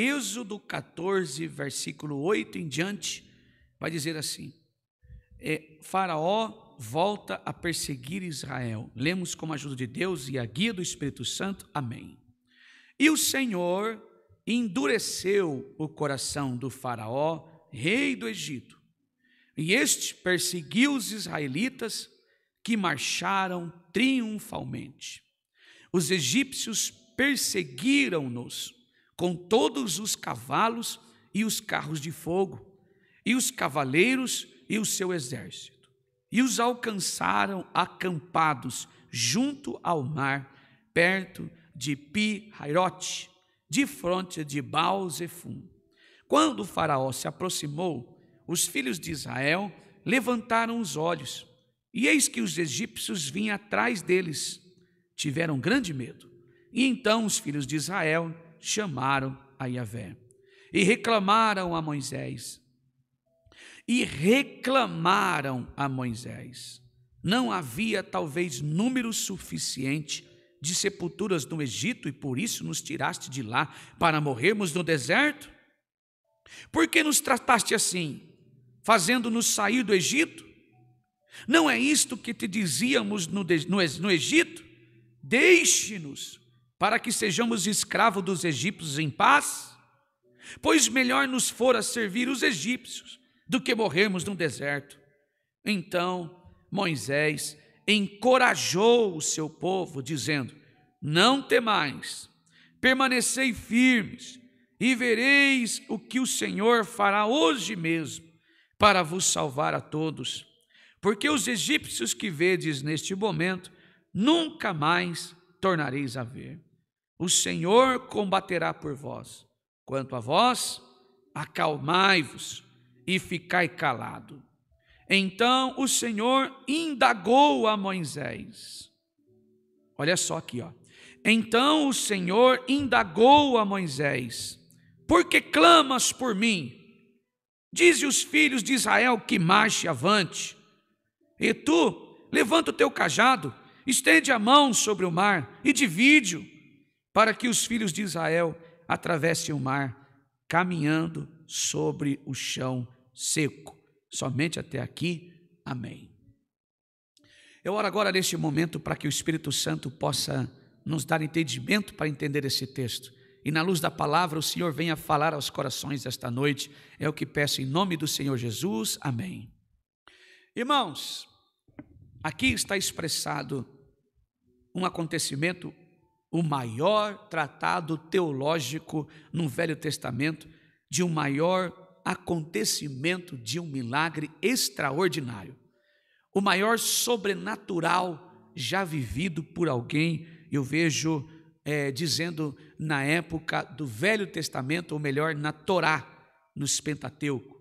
Êxodo 14, versículo 8 em diante, vai dizer assim: é, Faraó volta a perseguir Israel. Lemos com a ajuda de Deus e a guia do Espírito Santo. Amém. E o Senhor endureceu o coração do Faraó, rei do Egito. E este perseguiu os israelitas que marcharam triunfalmente. Os egípcios perseguiram-nos com todos os cavalos e os carros de fogo, e os cavaleiros e o seu exército. E os alcançaram acampados junto ao mar, perto de Pi-Hairote, de fronte de Baal-Zefum. Quando o faraó se aproximou, os filhos de Israel levantaram os olhos, e eis que os egípcios vinham atrás deles. Tiveram grande medo. E então os filhos de Israel chamaram a Yahvé e reclamaram a Moisés. E reclamaram a Moisés. Não havia talvez número suficiente de sepulturas no Egito e por isso nos tiraste de lá para morrermos no deserto? Por que nos trataste assim, fazendo-nos sair do Egito? Não é isto que te dizíamos no, no, no Egito? Deixe-nos para que sejamos escravos dos egípcios em paz? Pois melhor nos fora servir os egípcios do que morrermos no deserto. Então Moisés encorajou o seu povo, dizendo: Não temais, permanecei firmes, e vereis o que o Senhor fará hoje mesmo para vos salvar a todos. Porque os egípcios que vedes neste momento, nunca mais tornareis a ver. O Senhor combaterá por vós. Quanto a vós, acalmai-vos e ficai calado. Então o Senhor indagou a Moisés. Olha só aqui, ó. Então o Senhor indagou a Moisés: Por que clamas por mim? Dize os filhos de Israel que marche avante. E tu, levanta o teu cajado, estende a mão sobre o mar e divide-o para que os filhos de Israel atravessem o mar, caminhando sobre o chão seco. Somente até aqui. Amém. Eu oro agora neste momento para que o Espírito Santo possa nos dar entendimento para entender esse texto. E na luz da palavra, o Senhor venha falar aos corações esta noite. É o que peço em nome do Senhor Jesus. Amém. Irmãos, aqui está expressado um acontecimento o maior tratado teológico no Velho Testamento, de um maior acontecimento de um milagre extraordinário, o maior sobrenatural já vivido por alguém, eu vejo é, dizendo na época do Velho Testamento, ou melhor, na Torá, nos Pentateuco.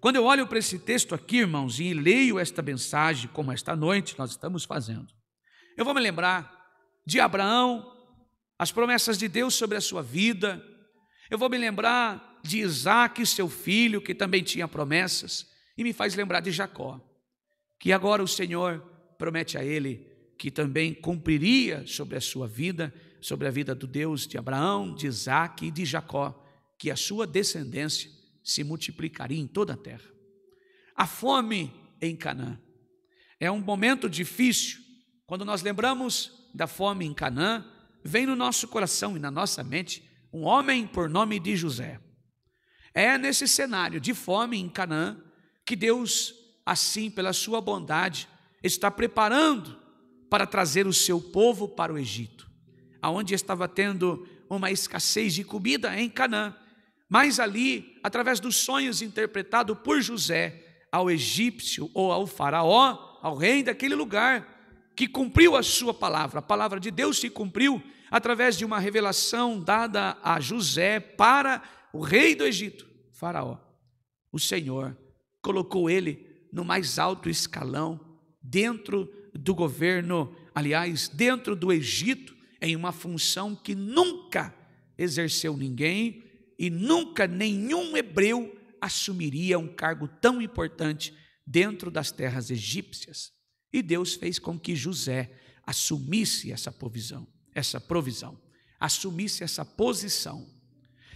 Quando eu olho para esse texto aqui, irmãos, e leio esta mensagem, como esta noite nós estamos fazendo, eu vou me lembrar de Abraão as promessas de Deus sobre a sua vida. Eu vou me lembrar de Isaac, seu filho, que também tinha promessas, e me faz lembrar de Jacó, que agora o Senhor promete a ele que também cumpriria sobre a sua vida, sobre a vida do Deus de Abraão, de Isaac e de Jacó, que a sua descendência se multiplicaria em toda a terra. A fome em Canaã é um momento difícil. Quando nós lembramos da fome em Canaã, vem no nosso coração e na nossa mente um homem por nome de José. É nesse cenário de fome em Canaã que Deus, assim, pela sua bondade, está preparando para trazer o seu povo para o Egito, aonde estava tendo uma escassez de comida em Canaã. Mas ali, através dos sonhos interpretado por José ao egípcio ou ao faraó, ao rei daquele lugar, que cumpriu a sua palavra. A palavra de Deus se cumpriu através de uma revelação dada a José para o rei do Egito, Faraó. O Senhor colocou ele no mais alto escalão dentro do governo, aliás, dentro do Egito, em uma função que nunca exerceu ninguém e nunca nenhum hebreu assumiria um cargo tão importante dentro das terras egípcias. E Deus fez com que José assumisse essa provisão, essa provisão, assumisse essa posição.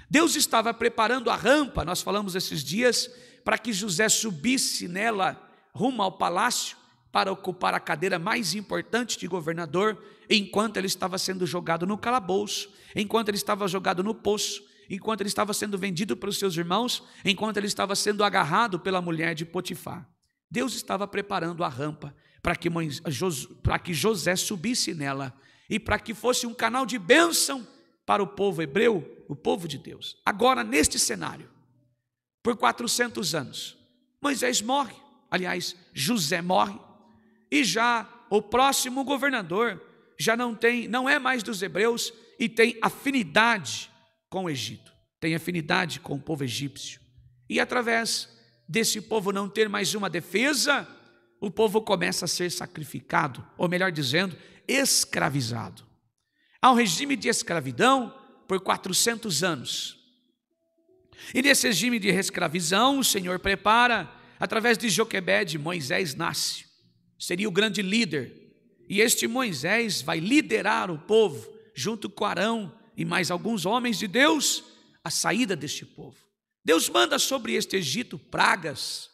Deus estava preparando a rampa, nós falamos esses dias, para que José subisse nela rumo ao palácio para ocupar a cadeira mais importante de governador, enquanto ele estava sendo jogado no calabouço, enquanto ele estava jogado no poço, enquanto ele estava sendo vendido pelos seus irmãos, enquanto ele estava sendo agarrado pela mulher de Potifar. Deus estava preparando a rampa para que, que José subisse nela e para que fosse um canal de bênção para o povo hebreu, o povo de Deus. Agora, neste cenário, por 400 anos, Moisés morre, aliás, José morre, e já o próximo governador já não tem, não é mais dos hebreus e tem afinidade com o Egito, tem afinidade com o povo egípcio. E através desse povo não ter mais uma defesa, o povo começa a ser sacrificado, ou melhor dizendo, escravizado. Há um regime de escravidão por 400 anos. E nesse regime de escravização, o Senhor prepara, através de Joquebed, Moisés nasce. Seria o grande líder. E este Moisés vai liderar o povo, junto com Arão e mais alguns homens de Deus, a saída deste povo. Deus manda sobre este Egito pragas,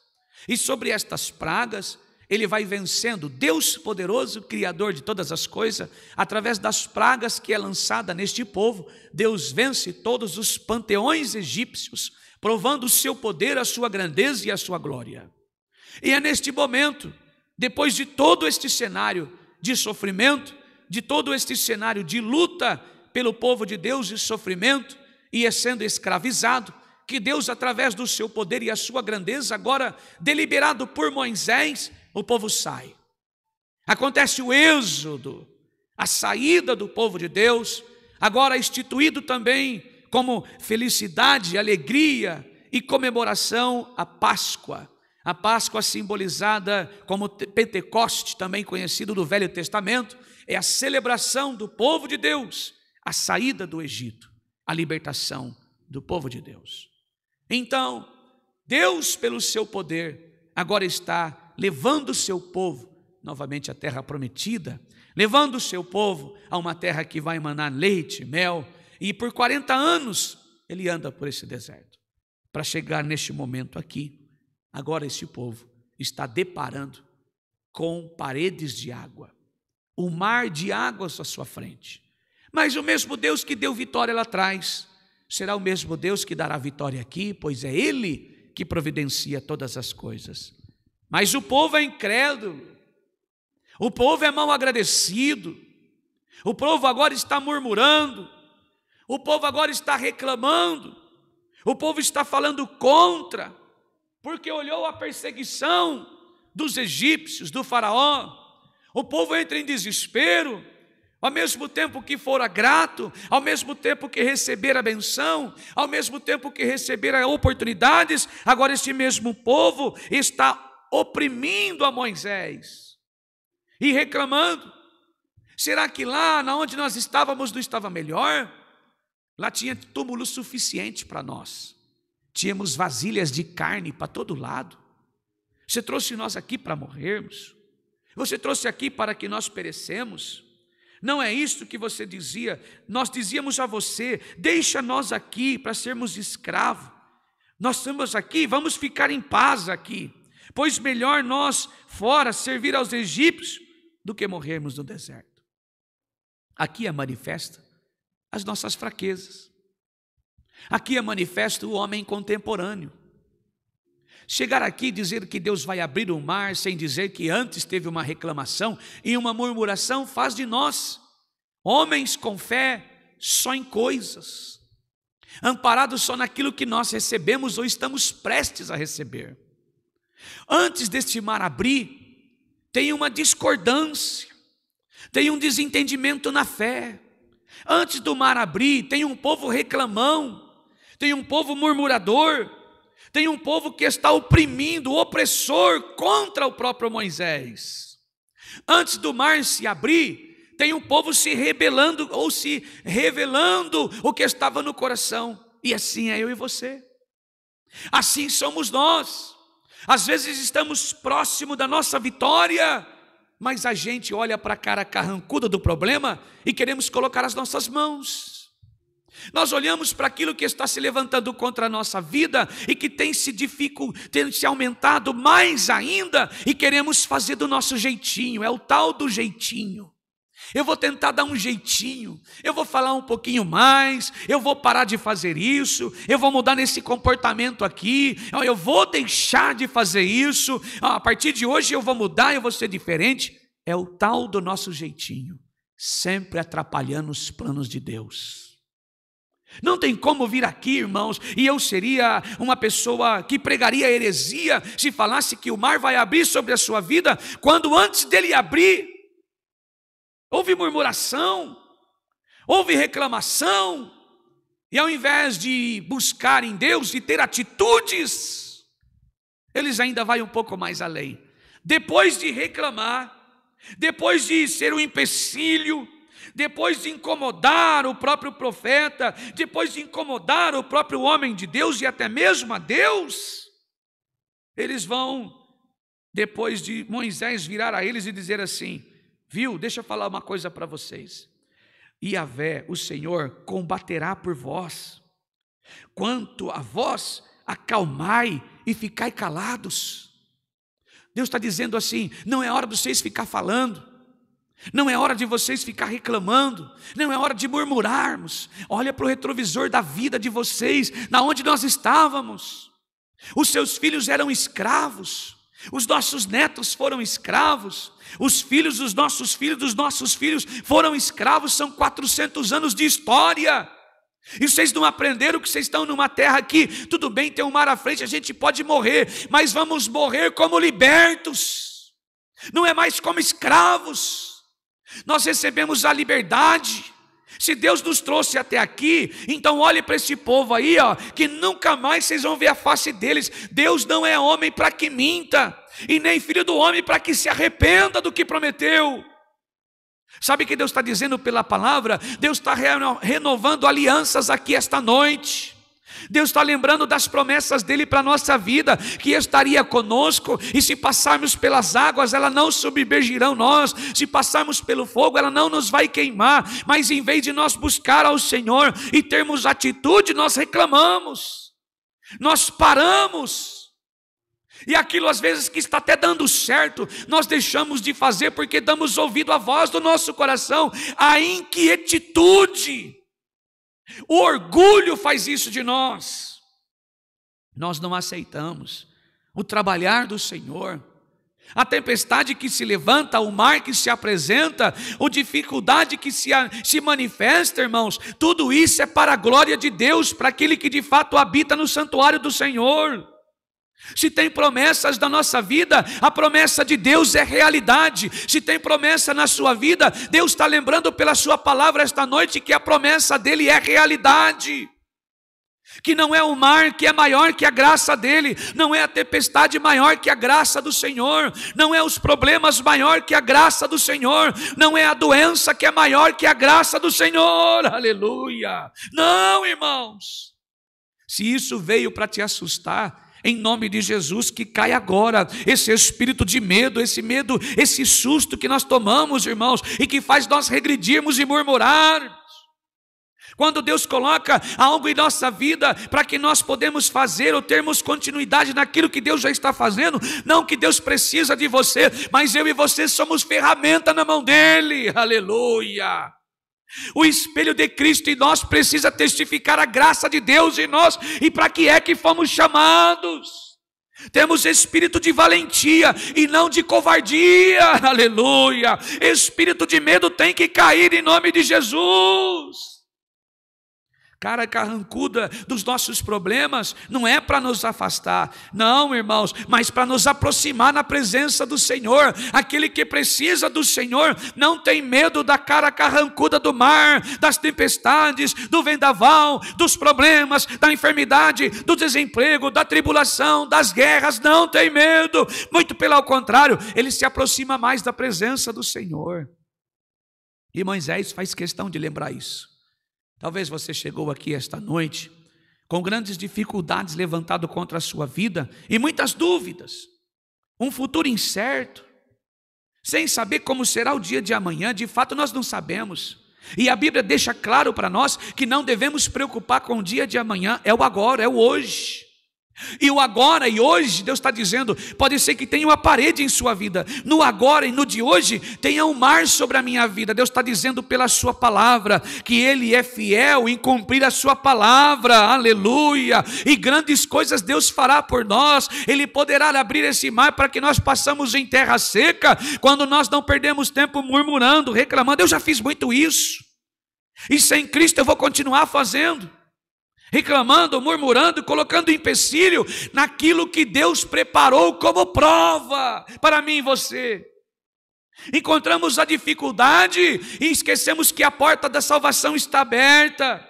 e sobre estas pragas ele vai vencendo Deus poderoso, criador de todas as coisas, através das pragas que é lançada neste povo, Deus vence todos os panteões egípcios, provando o seu poder, a sua grandeza e a sua glória. E é neste momento, depois de todo este cenário de sofrimento, de todo este cenário de luta pelo povo de Deus e sofrimento, e é sendo escravizado, que Deus, através do seu poder e a sua grandeza, agora deliberado por Moisés, o povo sai. Acontece o êxodo, a saída do povo de Deus, agora instituído também como felicidade, alegria e comemoração a Páscoa. A Páscoa simbolizada como Pentecoste, também conhecido do Velho Testamento, é a celebração do povo de Deus, a saída do Egito, a libertação do povo de Deus. Então, Deus, pelo seu poder, agora está levando seu povo novamente à terra prometida, levando o seu povo a uma terra que vai emanar leite, mel, e por 40 anos ele anda por esse deserto, para chegar neste momento aqui. Agora esse povo está deparando com paredes de água, o um mar de águas à sua frente. Mas o mesmo Deus que deu vitória lá atrás, será o mesmo Deus que dará vitória aqui, pois é Ele que providencia todas as coisas. Mas o povo é incrédulo, o povo é mal agradecido, o povo agora está murmurando, o povo agora está reclamando, o povo está falando contra, porque olhou a perseguição dos egípcios, do faraó. O povo entra em desespero, ao mesmo tempo que fora grato, ao mesmo tempo que receber a benção, ao mesmo tempo que receber oportunidades, agora este mesmo povo está oprimindo a Moisés e reclamando. Será que lá, na onde nós estávamos, não estava melhor? Lá tinha túmulo suficiente para nós. Tínhamos vasilhas de carne para todo lado. Você trouxe nós aqui para morrermos. Você trouxe aqui para que nós perecemos. Não é isso que você dizia. Nós dizíamos a você: deixa nós aqui para sermos escravos. Nós estamos aqui, vamos ficar em paz aqui. Pois melhor nós fora servir aos egípcios do que morrermos no deserto. Aqui é manifesta as nossas fraquezas. Aqui é manifesto o homem contemporâneo. Chegar aqui e dizer que Deus vai abrir o mar sem dizer que antes teve uma reclamação e uma murmuração faz de nós, homens com fé, só em coisas, amparados só naquilo que nós recebemos ou estamos prestes a receber. Antes deste mar abrir, tem uma discordância, tem um desentendimento na fé. Antes do mar abrir, tem um povo reclamão, tem um povo murmurador, tem um povo que está oprimindo, opressor contra o próprio Moisés. Antes do mar se abrir, tem um povo se rebelando ou se revelando o que estava no coração. E assim é eu e você. Assim somos nós. Às vezes estamos próximo da nossa vitória, mas a gente olha para a cara carrancuda do problema e queremos colocar as nossas mãos. Nós olhamos para aquilo que está se levantando contra a nossa vida e que tem se dificu, tem se aumentado mais ainda e queremos fazer do nosso jeitinho, é o tal do jeitinho. Eu vou tentar dar um jeitinho, eu vou falar um pouquinho mais, eu vou parar de fazer isso, eu vou mudar nesse comportamento aqui, eu vou deixar de fazer isso, a partir de hoje eu vou mudar, eu vou ser diferente. É o tal do nosso jeitinho, sempre atrapalhando os planos de Deus. Não tem como vir aqui, irmãos, e eu seria uma pessoa que pregaria heresia se falasse que o mar vai abrir sobre a sua vida, quando antes dele abrir, houve murmuração, houve reclamação, e ao invés de buscar em Deus e ter atitudes, eles ainda vão um pouco mais além. Depois de reclamar, depois de ser um empecilho, depois de incomodar o próprio profeta, depois de incomodar o próprio homem de Deus e até mesmo a Deus, eles vão, depois de Moisés virar a eles e dizer assim: Viu? Deixa eu falar uma coisa para vocês. Iavé, o Senhor, combaterá por vós. Quanto a vós, acalmai e ficai calados. Deus está dizendo assim: não é hora de vocês ficar falando, não é hora de vocês ficar reclamando, não é hora de murmurarmos. Olha para o retrovisor da vida de vocês, na onde nós estávamos. Os seus filhos eram escravos, os nossos netos foram escravos, os filhos dos nossos filhos, dos nossos filhos foram escravos, são 400 anos de história. E vocês não aprenderam que vocês estão numa terra aqui, tudo bem, tem um mar à frente, a gente pode morrer, mas vamos morrer como libertos, não é mais como escravos. Nós recebemos a liberdade, se Deus nos trouxe até aqui, então olhe para esse povo aí, ó, que nunca mais vocês vão ver a face deles. Deus não é homem para que minta, e nem filho do homem para que se arrependa do que prometeu. Sabe o que Deus está dizendo pela palavra? Deus está renovando alianças aqui esta noite. Deus está lembrando das promessas dele para a nossa vida, que estaria conosco, e se passarmos pelas águas, elas não submergirão nós, se passarmos pelo fogo, ela não nos vai queimar, mas em vez de nós buscar ao Senhor e termos atitude, nós reclamamos, nós paramos. E aquilo às vezes que está até dando certo, nós deixamos de fazer porque damos ouvido à voz do nosso coração, à inquietude. O orgulho faz isso de nós. Nós não aceitamos o trabalhar do Senhor. A tempestade que se levanta, o mar que se apresenta, a dificuldade que se, se manifesta, irmãos, tudo isso é para a glória de Deus, para aquele que de fato habita no santuário do Senhor. Se tem promessas na nossa vida, a promessa de Deus é realidade. Se tem promessa na sua vida, Deus está lembrando pela sua palavra esta noite que a promessa dele é realidade. Que não é o mar que é maior que a graça dele, não é a tempestade maior que a graça do Senhor, não é os problemas maior que a graça do Senhor, não é a doença que é maior que a graça do Senhor, aleluia. Não, irmãos, se isso veio para te assustar, em nome de Jesus, que cai agora esse espírito de medo, esse medo, esse susto que nós tomamos, irmãos, e que faz nós regredirmos e murmurarmos. Quando Deus coloca algo em nossa vida para que nós podemos fazer ou termos continuidade naquilo que Deus já está fazendo, não que Deus precisa de você, mas eu e você somos ferramenta na mão dele. Aleluia! O espelho de Cristo em nós precisa testificar a graça de Deus em nós e para que é que fomos chamados. Temos espírito de valentia e não de covardia, aleluia. Espírito de medo tem que cair em nome de Jesus cara carrancuda dos nossos problemas, não é para nos afastar, não, irmãos, mas para nos aproximar na presença do Senhor. Aquele que precisa do Senhor não tem medo da cara carrancuda do mar, das tempestades, do vendaval, dos problemas, da enfermidade, do desemprego, da tribulação, das guerras, não tem medo, muito pelo contrário, ele se aproxima mais da presença do Senhor. E Moisés faz questão de lembrar isso. Talvez você chegou aqui esta noite com grandes dificuldades levantado contra a sua vida e muitas dúvidas, um futuro incerto, sem saber como será o dia de amanhã, de fato nós não sabemos. E a Bíblia deixa claro para nós que não devemos preocupar com o dia de amanhã, é o agora, é o hoje. E o agora e hoje, Deus está dizendo, pode ser que tenha uma parede em sua vida. No agora e no de hoje, tenha um mar sobre a minha vida. Deus está dizendo pela sua palavra que Ele é fiel em cumprir a sua palavra. Aleluia! E grandes coisas Deus fará por nós. Ele poderá abrir esse mar para que nós passamos em terra seca, quando nós não perdemos tempo murmurando, reclamando. Eu já fiz muito isso. E sem Cristo eu vou continuar fazendo reclamando, murmurando, colocando empecilho naquilo que Deus preparou como prova para mim e você. Encontramos a dificuldade e esquecemos que a porta da salvação está aberta.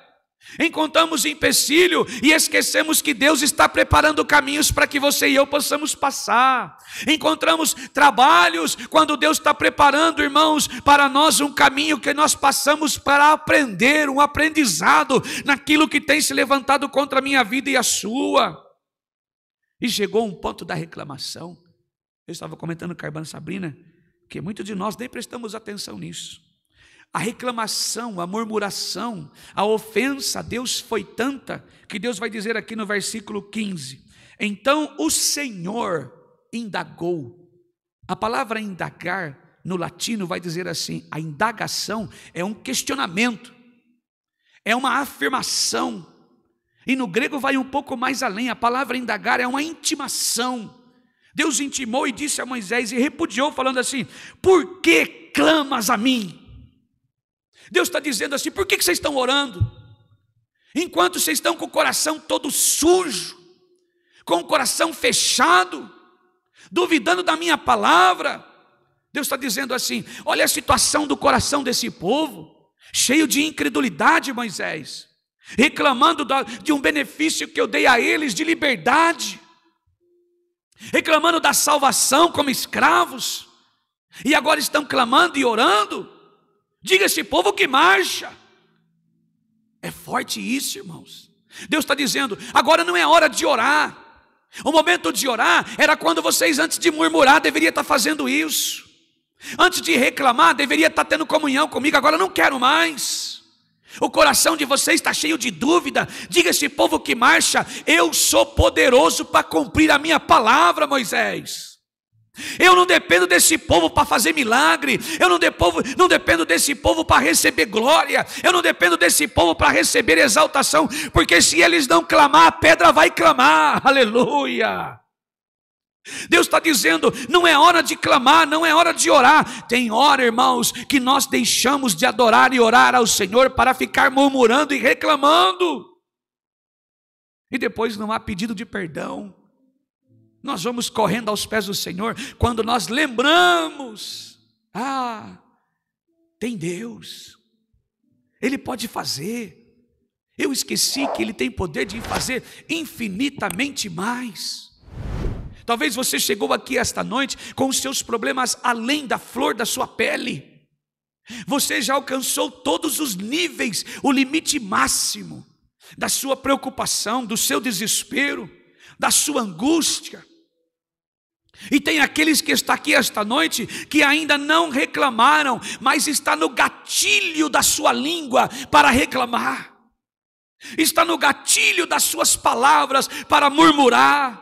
Encontramos empecilho e esquecemos que Deus está preparando caminhos para que você e eu possamos passar. Encontramos trabalhos quando Deus está preparando, irmãos, para nós um caminho que nós passamos para aprender, um aprendizado naquilo que tem se levantado contra a minha vida e a sua. E chegou um ponto da reclamação. Eu estava comentando com a irmã Sabrina que muitos de nós nem prestamos atenção nisso. A reclamação, a murmuração, a ofensa a Deus foi tanta que Deus vai dizer aqui no versículo 15: Então o Senhor indagou. A palavra indagar no latino vai dizer assim: a indagação é um questionamento, é uma afirmação. E no grego vai um pouco mais além, a palavra indagar é uma intimação. Deus intimou e disse a Moisés e repudiou, falando assim: Por que clamas a mim? Deus está dizendo assim: por que, que vocês estão orando? Enquanto vocês estão com o coração todo sujo, com o coração fechado, duvidando da minha palavra, Deus está dizendo assim: olha a situação do coração desse povo, cheio de incredulidade, Moisés, reclamando de um benefício que eu dei a eles de liberdade, reclamando da salvação como escravos, e agora estão clamando e orando, Diga a esse povo que marcha. É forte isso, irmãos. Deus está dizendo: agora não é hora de orar. O momento de orar era quando vocês, antes de murmurar, deveriam estar fazendo isso. Antes de reclamar, deveria estar tendo comunhão comigo. Agora não quero mais. O coração de vocês está cheio de dúvida. Diga esse povo que marcha: eu sou poderoso para cumprir a minha palavra, Moisés. Eu não dependo desse povo para fazer milagre. Eu não, depovo, não dependo desse povo para receber glória. Eu não dependo desse povo para receber exaltação. Porque se eles não clamar, a pedra vai clamar. Aleluia. Deus está dizendo: não é hora de clamar, não é hora de orar. Tem hora, irmãos, que nós deixamos de adorar e orar ao Senhor para ficar murmurando e reclamando. E depois não há pedido de perdão. Nós vamos correndo aos pés do Senhor quando nós lembramos: ah, tem Deus, Ele pode fazer. Eu esqueci que Ele tem poder de fazer infinitamente mais. Talvez você chegou aqui esta noite com os seus problemas além da flor da sua pele. Você já alcançou todos os níveis, o limite máximo da sua preocupação, do seu desespero, da sua angústia. E tem aqueles que está aqui esta noite que ainda não reclamaram, mas está no gatilho da sua língua para reclamar. Está no gatilho das suas palavras para murmurar.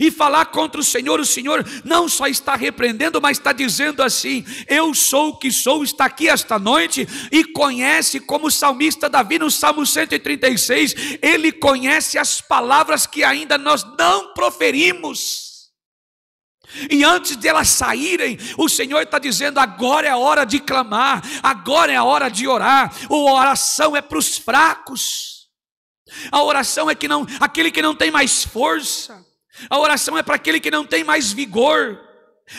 E falar contra o Senhor, o Senhor não só está repreendendo, mas está dizendo assim: Eu sou o que sou, está aqui esta noite, e conhece, como o salmista Davi no Salmo 136, ele conhece as palavras que ainda nós não proferimos. E antes de elas saírem, o Senhor está dizendo: agora é a hora de clamar, agora é a hora de orar. A oração é para os fracos. A oração é que não, aquele que não tem mais força. A oração é para aquele que não tem mais vigor.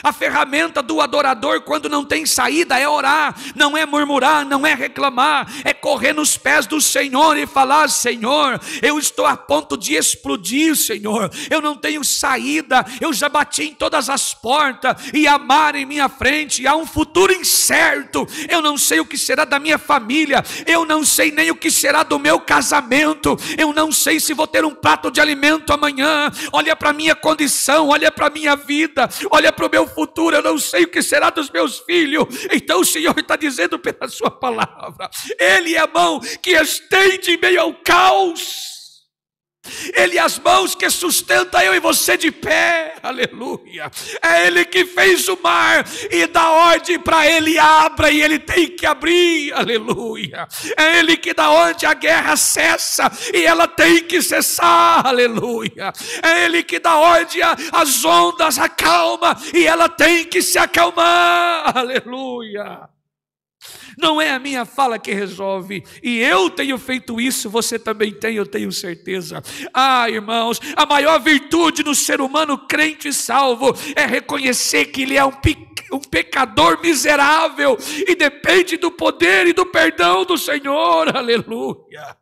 A ferramenta do adorador, quando não tem saída, é orar, não é murmurar, não é reclamar, é correr nos pés do Senhor e falar: Senhor, eu estou a ponto de explodir, Senhor, eu não tenho saída, eu já bati em todas as portas e há mar em minha frente, há um futuro incerto, eu não sei o que será da minha família, eu não sei nem o que será do meu casamento, eu não sei se vou ter um prato de alimento amanhã. Olha para a minha condição, olha para a minha vida, olha para o meu meu futuro, eu não sei o que será dos meus filhos. Então o Senhor está dizendo pela Sua palavra: Ele é a mão que estende em meio ao caos. Ele as mãos que sustenta eu e você de pé, aleluia. É Ele que fez o mar e dá ordem para ele abra e ele tem que abrir, aleluia. É Ele que dá ordem a guerra cessa e ela tem que cessar, aleluia. É Ele que dá ordem às ondas acalma e ela tem que se acalmar, aleluia. Não é a minha fala que resolve. E eu tenho feito isso, você também tem, eu tenho certeza. Ah, irmãos, a maior virtude no ser humano crente e salvo é reconhecer que ele é um pequeno um pecador miserável e depende do poder e do perdão do Senhor, aleluia.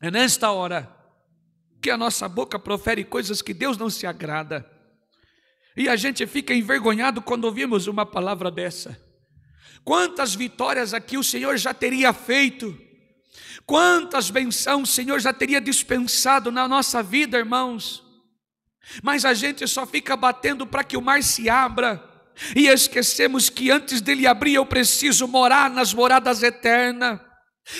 É nesta hora que a nossa boca profere coisas que Deus não se agrada, e a gente fica envergonhado quando ouvimos uma palavra dessa. Quantas vitórias aqui o Senhor já teria feito? Quantas bênçãos o Senhor já teria dispensado na nossa vida, irmãos? Mas a gente só fica batendo para que o mar se abra e esquecemos que antes dele abrir eu preciso morar nas moradas eternas.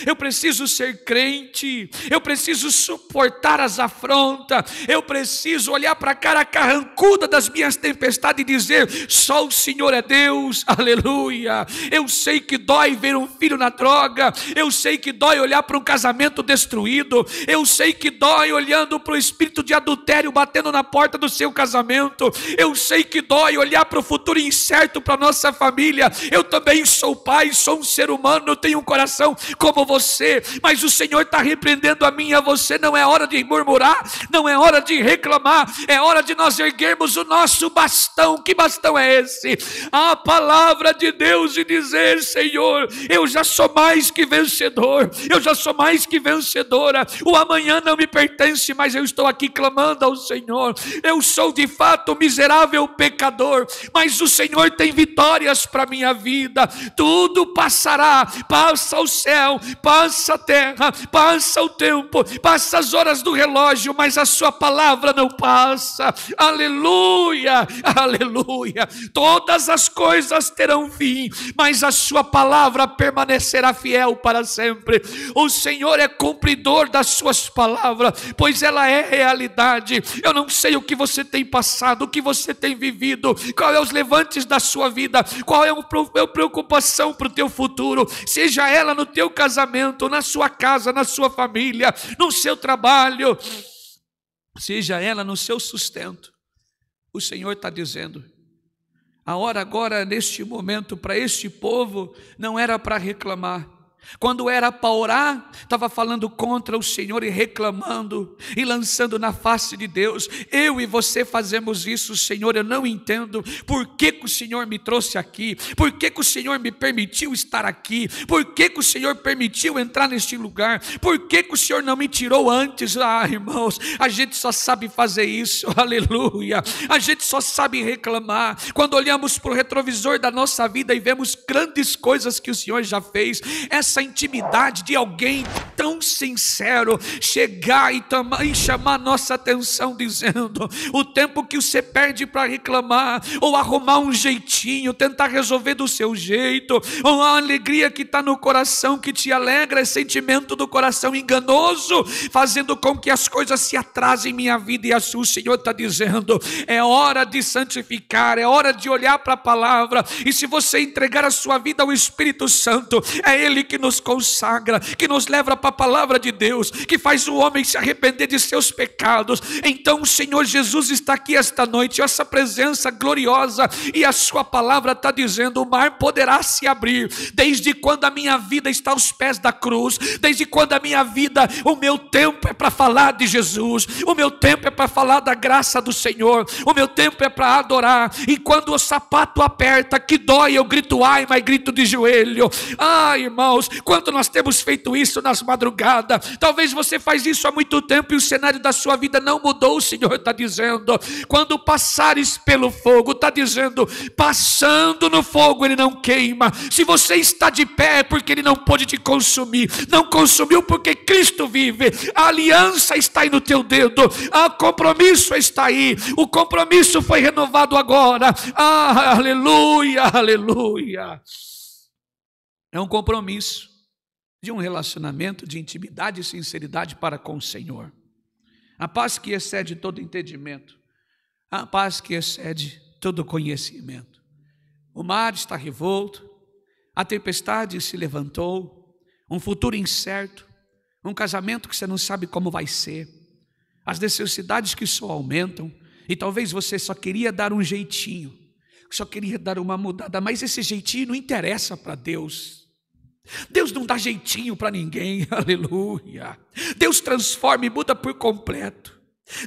Eu preciso ser crente, eu preciso suportar as afrontas, eu preciso olhar para a cara carrancuda das minhas tempestades e dizer: só o Senhor é Deus, aleluia. Eu sei que dói ver um filho na droga, eu sei que dói olhar para um casamento destruído, eu sei que dói olhando para o espírito de adultério batendo na porta do seu casamento, eu sei que dói olhar para o futuro incerto para nossa família. Eu também sou pai, sou um ser humano, tenho um coração como povo, você, mas o Senhor está repreendendo a mim e a você. Não é hora de murmurar, não é hora de reclamar, é hora de nós erguermos o nosso bastão. Que bastão é esse? A palavra de Deus e dizer: Senhor, eu já sou mais que vencedor, eu já sou mais que vencedora. O amanhã não me pertence, mas eu estou aqui clamando ao Senhor. Eu sou de fato um miserável pecador, mas o Senhor tem vitórias para minha vida. Tudo passará, passa o céu, passa a terra, passa o tempo, passa as horas do relógio, mas a sua palavra não passa. Aleluia, aleluia. Todas as coisas terão fim, mas a sua palavra permanecerá fiel para sempre. O Senhor é cumpridor das suas palavras, pois ela é realidade. Eu não sei o que você tem passado, o que você tem vivido, qual é os levantes da sua vida, qual é, é a preocupação para o teu futuro, seja ela no teu casamento casamento, na sua casa, na sua família, no seu trabalho, seja ela no seu sustento. O Senhor está dizendo: a hora agora, neste momento, para este povo, não era para reclamar, quando era para orar, estava falando contra o Senhor e reclamando e lançando na face de Deus. Eu e você fazemos isso, Senhor. Eu não entendo por que, que o Senhor me trouxe aqui, por que, que o Senhor me permitiu estar aqui, por que, que o Senhor permitiu entrar neste lugar, por que, que o Senhor não me tirou antes. Ah, irmãos, a gente só sabe fazer isso, aleluia. A gente só sabe reclamar. Quando olhamos para o retrovisor da nossa vida e vemos grandes coisas que o Senhor já fez, essa é essa intimidade de alguém tão sincero chegar e, tomar, e chamar nossa atenção, dizendo: o tempo que você perde para reclamar, ou arrumar um jeitinho, tentar resolver do seu jeito, ou a alegria que está no coração que te alegra, esse é sentimento do coração enganoso, fazendo com que as coisas se atrasem em minha vida, e assim o Senhor está dizendo: é hora de santificar, é hora de olhar para a palavra, e se você entregar a sua vida ao Espírito Santo, é Ele que que nos consagra, que nos leva para a palavra de Deus, que faz o homem se arrepender de seus pecados. Então o Senhor Jesus está aqui esta noite, essa presença gloriosa, e a sua palavra está dizendo: o mar poderá se abrir, desde quando a minha vida está aos pés da cruz, desde quando a minha vida, o meu tempo é para falar de Jesus, o meu tempo é para falar da graça do Senhor, o meu tempo é para adorar, e quando o sapato aperta, que dói, eu grito ai, mas grito de joelho. Ah, irmãos, irmãos, quanto nós temos feito isso nas madrugadas. Talvez você faz isso há muito tempo e o cenário da sua vida não mudou, o Senhor está dizendo. Quando passares pelo fogo, está dizendo, passando no fogo ele não queima. Se você está de pé é porque ele não pôde te consumir, não consumiu porque Cristo vive. A aliança está aí no teu dedo, o compromisso está aí, o compromisso foi renovado agora. Ah, aleluia, aleluia. É um compromisso de um relacionamento de intimidade e sinceridade para com o Senhor. A paz que excede todo entendimento, a paz que excede todo conhecimento. O mar está revolto, a tempestade se levantou, um futuro incerto, um casamento que você não sabe como vai ser, as necessidades que só aumentam, e talvez você só queria dar um jeitinho, só queria dar uma mudada, mas esse jeitinho não interessa para Deus. Deus não dá jeitinho para ninguém, aleluia. Deus transforma e muda por completo.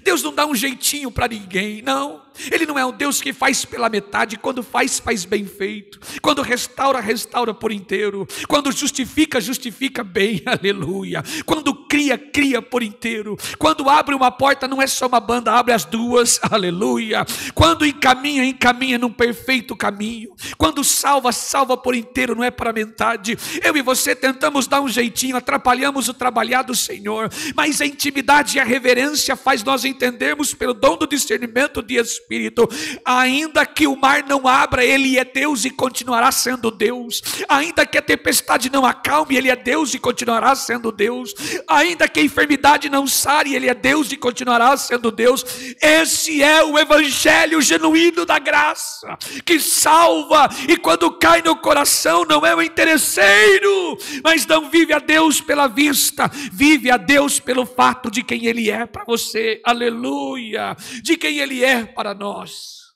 Deus não dá um jeitinho para ninguém, não. Ele não é um Deus que faz pela metade, quando faz, faz bem feito. Quando restaura, restaura por inteiro. Quando justifica, justifica bem, aleluia. Quando cria, cria por inteiro. Quando abre uma porta, não é só uma banda, abre as duas, aleluia. Quando encaminha, encaminha num perfeito caminho. Quando salva, salva por inteiro, não é para metade. Eu e você tentamos dar um jeitinho, atrapalhamos o trabalhar do Senhor, mas a intimidade e a reverência faz nós entendemos pelo dom do discernimento de espírito, ainda que o mar não abra, ele é Deus e continuará sendo Deus. Ainda que a tempestade não acalme, ele é Deus e continuará sendo Deus. Ainda que a enfermidade não sare, ele é Deus e continuará sendo Deus. Esse é o evangelho genuíno da graça, que salva e quando cai no coração não é o um interesseiro, mas não vive a Deus pela vista, vive a Deus pelo fato de quem ele é para você aleluia, de quem ele é para nós.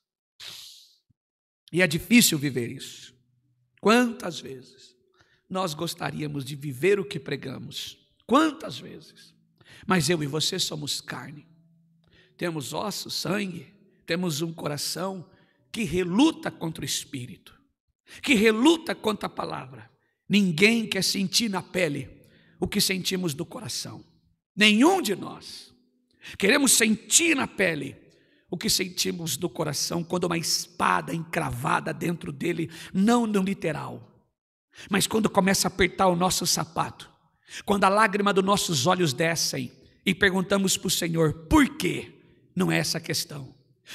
E é difícil viver isso. Quantas vezes nós gostaríamos de viver o que pregamos? Quantas vezes? Mas eu e você somos carne. Temos osso, sangue, temos um coração que reluta contra o espírito, que reluta contra a palavra. Ninguém quer sentir na pele o que sentimos do coração. Nenhum de nós. Queremos sentir na pele o que sentimos no coração quando uma espada encravada dentro dele, não no literal, mas quando começa a apertar o nosso sapato, quando a lágrima dos nossos olhos descem e perguntamos para o Senhor, por quê? Não é essa a questão.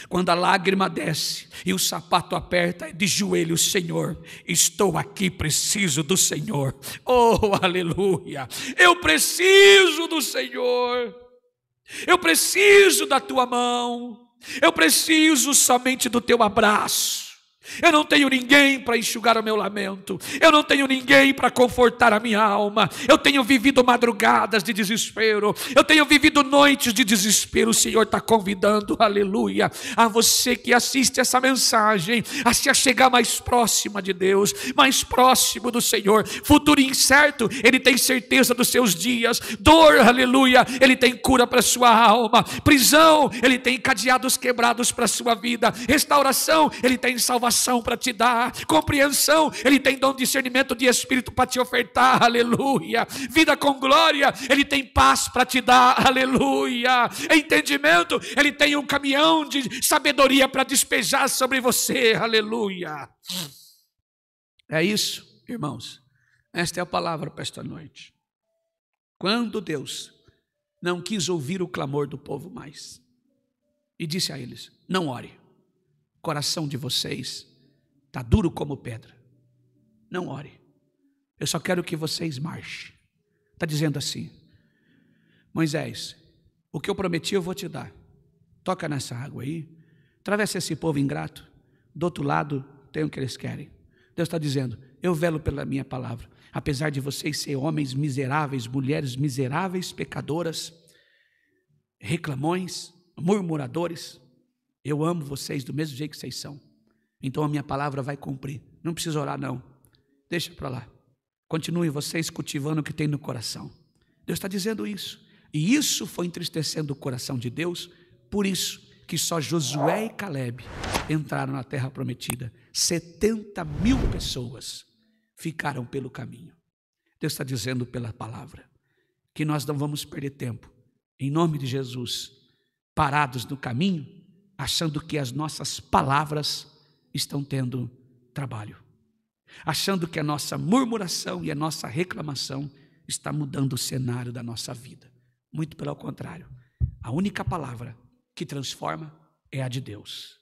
Quando a lágrima desce e o sapato aperta, de joelho, Senhor, estou aqui, preciso do Senhor. Oh, aleluia! Eu preciso do Senhor. Eu preciso da tua mão. Eu preciso somente do teu abraço. Eu não tenho ninguém para enxugar o meu lamento. Eu não tenho ninguém para confortar a minha alma. Eu tenho vivido madrugadas de desespero. Eu tenho vivido noites de desespero. O Senhor está convidando, aleluia, a você que assiste essa mensagem a se chegar mais próxima de Deus, mais próximo do Senhor. Futuro incerto, Ele tem certeza dos seus dias. Dor, aleluia, Ele tem cura para sua alma. Prisão, Ele tem cadeados quebrados para sua vida. Restauração, Ele tem salvação revelação para te dar, compreensão, Ele tem dom de discernimento de espírito para te ofertar, aleluia. Vida com glória, Ele tem paz para te dar, aleluia. Entendimento, Ele tem um caminhão de sabedoria para despejar sobre você, aleluia. É isso, irmãos. Esta é a palavra para esta noite. Quando Deus não quis ouvir o clamor do povo mais, e disse a eles: Não ore, coração de vocês Está duro como pedra. Não ore. Eu só quero que vocês marchem. Está dizendo assim: Moisés, o que eu prometi eu vou te dar. Toca nessa água aí, atravessa esse povo ingrato. Do outro lado tem o que eles querem. Deus está dizendo: Eu velo pela minha palavra. Apesar de vocês serem homens miseráveis, mulheres miseráveis, pecadoras, reclamões, murmuradores, eu amo vocês do mesmo jeito que vocês são. Então a minha palavra vai cumprir. Não precisa orar, não. Deixa para lá. Continue vocês cultivando o que tem no coração. Deus está dizendo isso. E isso foi entristecendo o coração de Deus, por isso que só Josué e Caleb entraram na terra prometida. 70 mil pessoas ficaram pelo caminho. Deus está dizendo pela palavra que nós não vamos perder tempo, em nome de Jesus, parados no caminho, achando que as nossas palavras estão tendo trabalho, achando que a nossa murmuração e a nossa reclamação está mudando o cenário da nossa vida. Muito pelo contrário, a única palavra que transforma é a de Deus.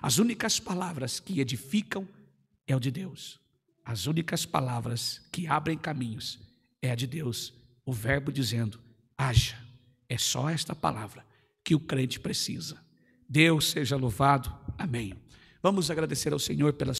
As únicas palavras que edificam é o de Deus. As únicas palavras que abrem caminhos é a de Deus. O verbo dizendo: haja. É só esta palavra que o crente precisa. Deus seja louvado. Amém. Vamos agradecer ao Senhor pelas